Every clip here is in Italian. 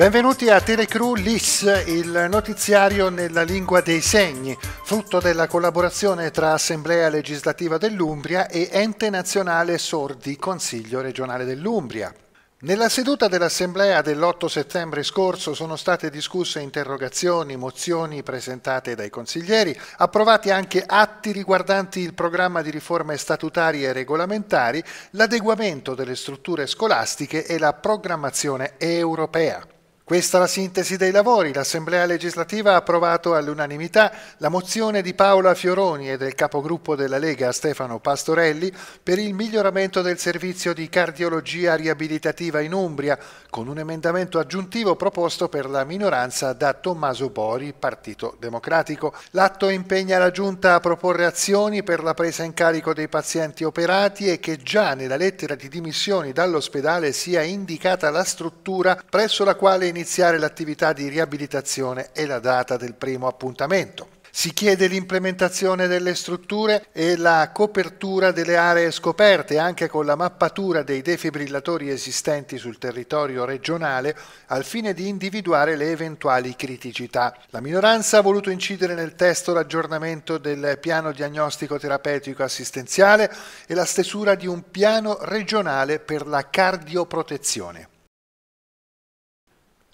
Benvenuti a Telecru LIS, il notiziario nella lingua dei segni, frutto della collaborazione tra Assemblea legislativa dell'Umbria e Ente Nazionale Sordi Consiglio regionale dell'Umbria. Nella seduta dell'Assemblea dell'8 settembre scorso sono state discusse interrogazioni, mozioni presentate dai consiglieri, approvati anche atti riguardanti il programma di riforme statutarie e regolamentari, l'adeguamento delle strutture scolastiche e la programmazione europea. Questa è la sintesi dei lavori. L'Assemblea legislativa ha approvato all'unanimità la mozione di Paola Fioroni e del capogruppo della Lega Stefano Pastorelli per il miglioramento del servizio di cardiologia riabilitativa in Umbria, con un emendamento aggiuntivo proposto per la minoranza da Tommaso Bori, Partito Democratico. L'atto impegna la Giunta a proporre azioni per la presa in carico dei pazienti operati e che già nella lettera di dimissioni dall'ospedale sia indicata la struttura presso la quale iniziare iniziare l'attività di riabilitazione e la data del primo appuntamento. Si chiede l'implementazione delle strutture e la copertura delle aree scoperte anche con la mappatura dei defibrillatori esistenti sul territorio regionale al fine di individuare le eventuali criticità. La minoranza ha voluto incidere nel testo l'aggiornamento del piano diagnostico terapeutico assistenziale e la stesura di un piano regionale per la cardioprotezione.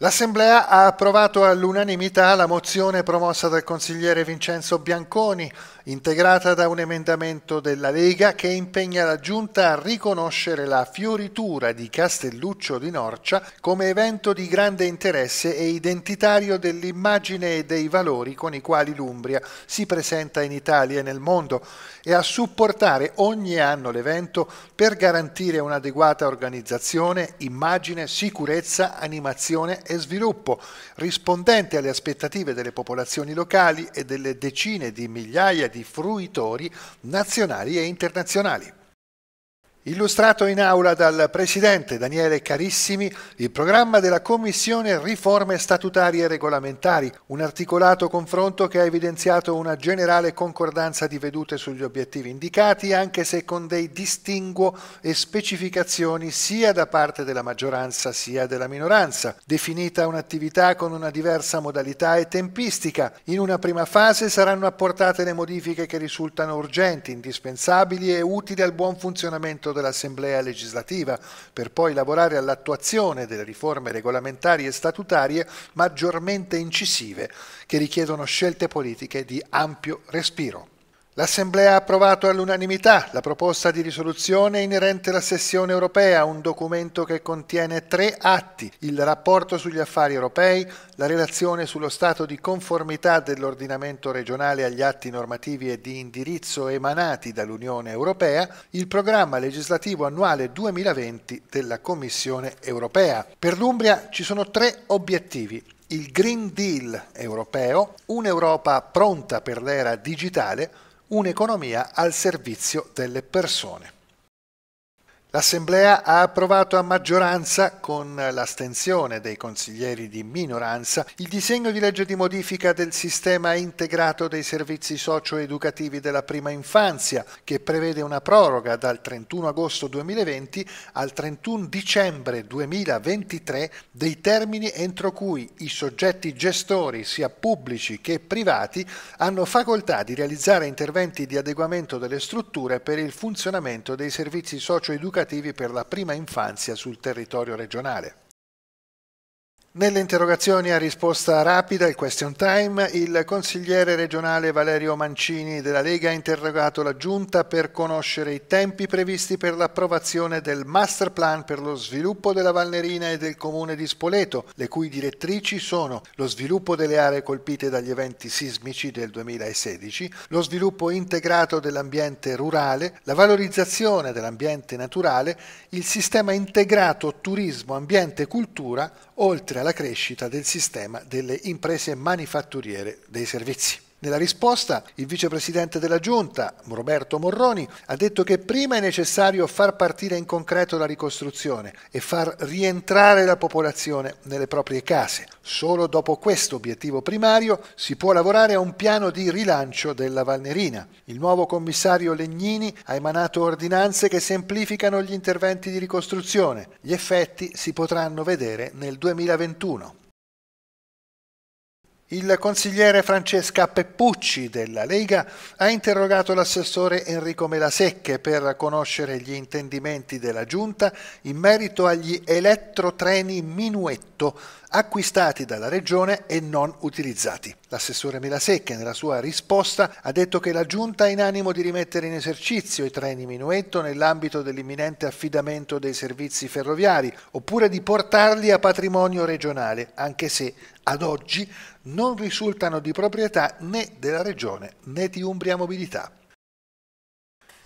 L'Assemblea ha approvato all'unanimità la mozione promossa dal consigliere Vincenzo Bianconi, integrata da un emendamento della Lega che impegna la Giunta a riconoscere la fioritura di Castelluccio di Norcia come evento di grande interesse e identitario dell'immagine e dei valori con i quali l'Umbria si presenta in Italia e nel mondo e a supportare ogni anno l'evento per garantire un'adeguata organizzazione, immagine, sicurezza, animazione e sviluppo, rispondente alle aspettative delle popolazioni locali e delle decine di migliaia di fruitori nazionali e internazionali. Illustrato in aula dal Presidente Daniele Carissimi il programma della Commissione Riforme Statutarie e Regolamentari, un articolato confronto che ha evidenziato una generale concordanza di vedute sugli obiettivi indicati, anche se con dei distinguo e specificazioni sia da parte della maggioranza sia della minoranza, definita un'attività con una diversa modalità e tempistica. In una prima fase saranno apportate le modifiche che risultano urgenti, indispensabili e utili al buon funzionamento dell'Assemblea legislativa per poi lavorare all'attuazione delle riforme regolamentari e statutarie maggiormente incisive che richiedono scelte politiche di ampio respiro. L'Assemblea ha approvato all'unanimità la proposta di risoluzione inerente alla sessione europea, un documento che contiene tre atti, il rapporto sugli affari europei, la relazione sullo stato di conformità dell'ordinamento regionale agli atti normativi e di indirizzo emanati dall'Unione europea, il programma legislativo annuale 2020 della Commissione europea. Per l'Umbria ci sono tre obiettivi il Green Deal europeo, un'Europa pronta per l'era digitale, un'economia al servizio delle persone. L'Assemblea ha approvato a maggioranza, con l'astensione dei consiglieri di minoranza, il disegno di legge di modifica del sistema integrato dei servizi socio-educativi della prima infanzia, che prevede una proroga dal 31 agosto 2020 al 31 dicembre 2023 dei termini entro cui i soggetti gestori, sia pubblici che privati, hanno facoltà di realizzare interventi di adeguamento delle strutture per il funzionamento dei servizi socio-educativi educativi per la prima infanzia sul territorio regionale. Nelle interrogazioni a risposta rapida, il question time, il consigliere regionale Valerio Mancini della Lega ha interrogato la Giunta per conoscere i tempi previsti per l'approvazione del master plan per lo sviluppo della Valnerina e del comune di Spoleto, le cui direttrici sono lo sviluppo delle aree colpite dagli eventi sismici del 2016, lo sviluppo integrato dell'ambiente rurale, la valorizzazione dell'ambiente naturale, il sistema integrato turismo, ambiente e cultura, oltre alla la crescita del sistema delle imprese manifatturiere dei servizi. Nella risposta il vicepresidente della Giunta, Roberto Morroni, ha detto che prima è necessario far partire in concreto la ricostruzione e far rientrare la popolazione nelle proprie case. Solo dopo questo obiettivo primario si può lavorare a un piano di rilancio della Valnerina. Il nuovo commissario Legnini ha emanato ordinanze che semplificano gli interventi di ricostruzione. Gli effetti si potranno vedere nel 2021. Il consigliere Francesca Peppucci della Lega ha interrogato l'assessore Enrico Melasecche per conoscere gli intendimenti della Giunta in merito agli elettrotreni Minuetto acquistati dalla Regione e non utilizzati. L'assessore Melasecche nella sua risposta ha detto che la Giunta ha in animo di rimettere in esercizio i treni Minuetto nell'ambito dell'imminente affidamento dei servizi ferroviari oppure di portarli a patrimonio regionale, anche se ad oggi non risultano di proprietà né della Regione né di Umbria Mobilità.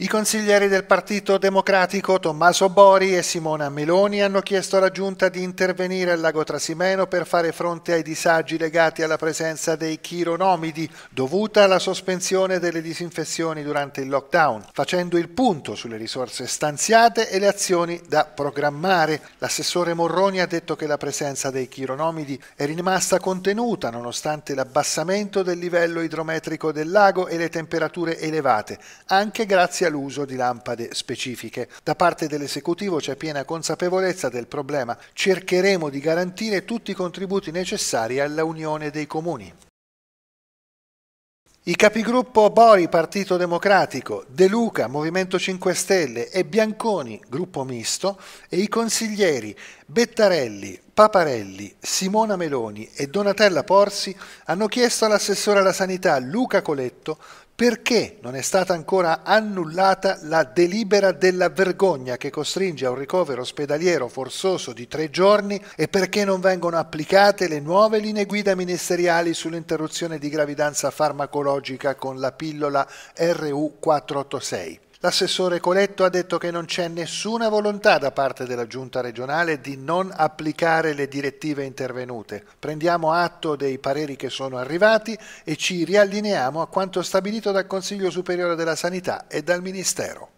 I consiglieri del Partito Democratico Tommaso Bori e Simona Meloni hanno chiesto alla Giunta di intervenire al lago Trasimeno per fare fronte ai disagi legati alla presenza dei chironomidi dovuta alla sospensione delle disinfezioni durante il lockdown, facendo il punto sulle risorse stanziate e le azioni da programmare. L'assessore Morroni ha detto che la presenza dei chironomidi è rimasta contenuta nonostante l'abbassamento del livello idrometrico del lago e le temperature elevate, anche grazie al l'uso di lampade specifiche. Da parte dell'esecutivo c'è piena consapevolezza del problema. Cercheremo di garantire tutti i contributi necessari alla unione dei comuni. I capigruppo Bori, Partito Democratico, De Luca, Movimento 5 Stelle e Bianconi, Gruppo Misto, e i consiglieri Bettarelli, Paparelli, Simona Meloni e Donatella Porsi hanno chiesto all'assessore alla sanità Luca Coletto perché non è stata ancora annullata la delibera della vergogna che costringe a un ricovero ospedaliero forzoso di tre giorni e perché non vengono applicate le nuove linee guida ministeriali sull'interruzione di gravidanza farmacologica con la pillola RU486. L'assessore Coletto ha detto che non c'è nessuna volontà da parte della giunta regionale di non applicare le direttive intervenute. Prendiamo atto dei pareri che sono arrivati e ci riallineiamo a quanto stabilito dal Consiglio Superiore della Sanità e dal Ministero.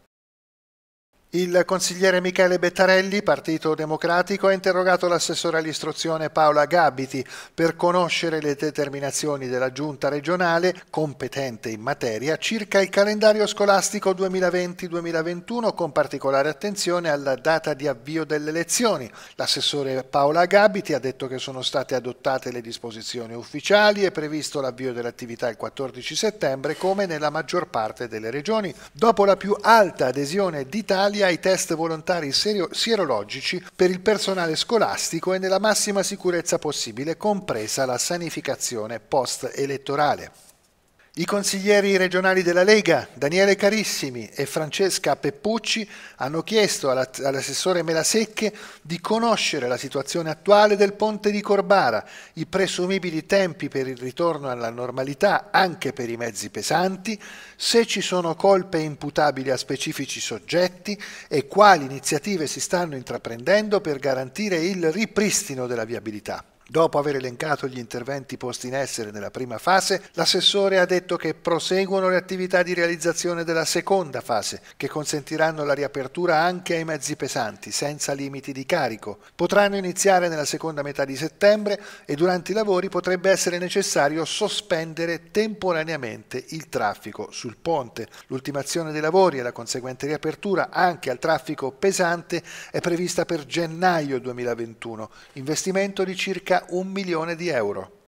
Il consigliere Michele Bettarelli, Partito Democratico, ha interrogato l'assessore all'istruzione Paola Gabiti per conoscere le determinazioni della giunta regionale competente in materia circa il calendario scolastico 2020-2021 con particolare attenzione alla data di avvio delle lezioni. L'assessore Paola Gabiti ha detto che sono state adottate le disposizioni ufficiali e previsto l'avvio dell'attività il 14 settembre come nella maggior parte delle regioni. Dopo la più alta adesione d'Italia sia ai test volontari sierologici per il personale scolastico e nella massima sicurezza possibile, compresa la sanificazione post-elettorale. I consiglieri regionali della Lega, Daniele Carissimi e Francesca Peppucci, hanno chiesto all'assessore Melasecche di conoscere la situazione attuale del ponte di Corbara, i presumibili tempi per il ritorno alla normalità anche per i mezzi pesanti, se ci sono colpe imputabili a specifici soggetti e quali iniziative si stanno intraprendendo per garantire il ripristino della viabilità. Dopo aver elencato gli interventi posti in essere nella prima fase, l'assessore ha detto che proseguono le attività di realizzazione della seconda fase, che consentiranno la riapertura anche ai mezzi pesanti, senza limiti di carico. Potranno iniziare nella seconda metà di settembre e durante i lavori potrebbe essere necessario sospendere temporaneamente il traffico sul ponte. L'ultimazione dei lavori e la conseguente riapertura anche al traffico pesante è prevista per gennaio 2021, investimento di circa un milione di euro.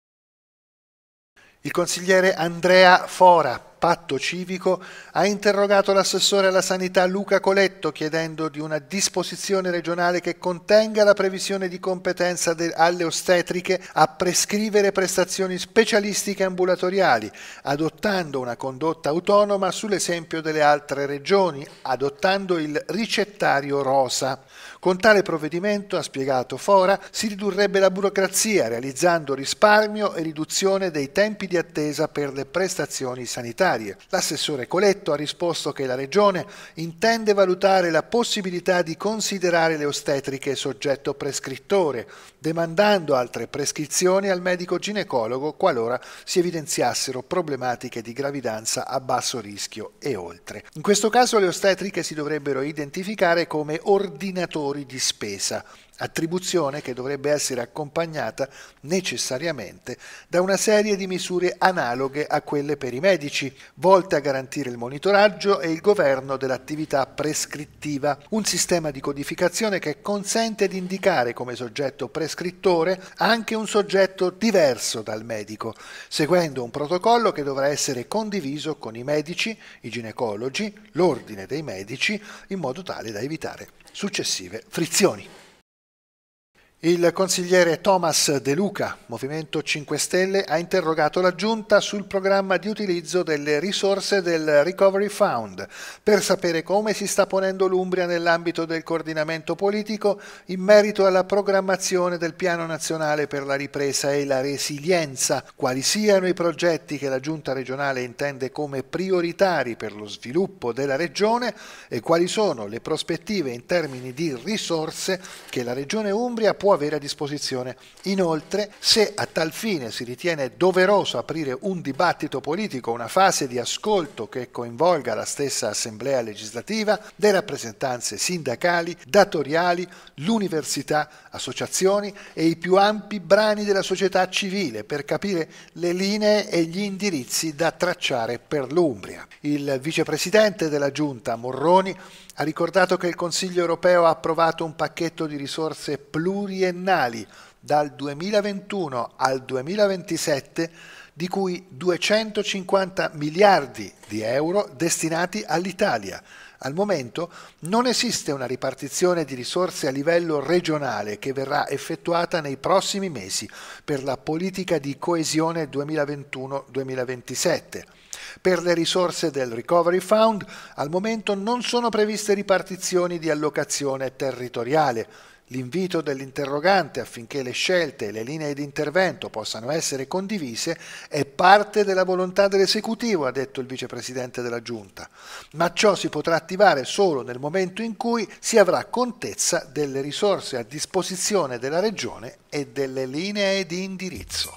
Il consigliere Andrea Fora, patto civico, ha interrogato l'assessore alla sanità Luca Coletto chiedendo di una disposizione regionale che contenga la previsione di competenza alle ostetriche a prescrivere prestazioni specialistiche ambulatoriali, adottando una condotta autonoma sull'esempio delle altre regioni, adottando il ricettario rosa. Con tale provvedimento, ha spiegato Fora, si ridurrebbe la burocrazia, realizzando risparmio e riduzione dei tempi di attesa per le prestazioni sanitarie sanitarie. L'assessore Coletto ha risposto che la Regione intende valutare la possibilità di considerare le ostetriche soggetto prescrittore demandando altre prescrizioni al medico ginecologo qualora si evidenziassero problematiche di gravidanza a basso rischio e oltre. In questo caso le ostetriche si dovrebbero identificare come ordinatori di spesa, attribuzione che dovrebbe essere accompagnata necessariamente da una serie di misure analoghe a quelle per i medici, volte a garantire il monitoraggio e il governo dell'attività prescrittiva, un sistema di codificazione che consente di indicare come soggetto prescrittivo scrittore, anche un soggetto diverso dal medico, seguendo un protocollo che dovrà essere condiviso con i medici, i ginecologi, l'ordine dei medici, in modo tale da evitare successive frizioni. Il consigliere Thomas De Luca, Movimento 5 Stelle, ha interrogato la Giunta sul programma di utilizzo delle risorse del Recovery Fund per sapere come si sta ponendo l'Umbria nell'ambito del coordinamento politico in merito alla programmazione del Piano Nazionale per la Ripresa e la Resilienza, quali siano i progetti che la Giunta regionale intende come prioritari per lo sviluppo della Regione e quali sono le prospettive in termini di risorse che la Regione Umbria può avere a disposizione. Inoltre, se a tal fine si ritiene doveroso aprire un dibattito politico, una fase di ascolto che coinvolga la stessa Assemblea legislativa, le rappresentanze sindacali, datoriali, l'università, associazioni e i più ampi brani della società civile per capire le linee e gli indirizzi da tracciare per l'Umbria. Il vicepresidente della Giunta, Morroni, ha ricordato che il Consiglio europeo ha approvato un pacchetto di risorse pluriennali biennali dal 2021 al 2027 di cui 250 miliardi di euro destinati all'Italia. Al momento non esiste una ripartizione di risorse a livello regionale che verrà effettuata nei prossimi mesi per la politica di coesione 2021-2027. Per le risorse del Recovery Fund al momento non sono previste ripartizioni di allocazione territoriale. L'invito dell'interrogante affinché le scelte e le linee di intervento possano essere condivise è parte della volontà dell'esecutivo, ha detto il vicepresidente della Giunta, ma ciò si potrà attivare solo nel momento in cui si avrà contezza delle risorse a disposizione della Regione e delle linee di indirizzo.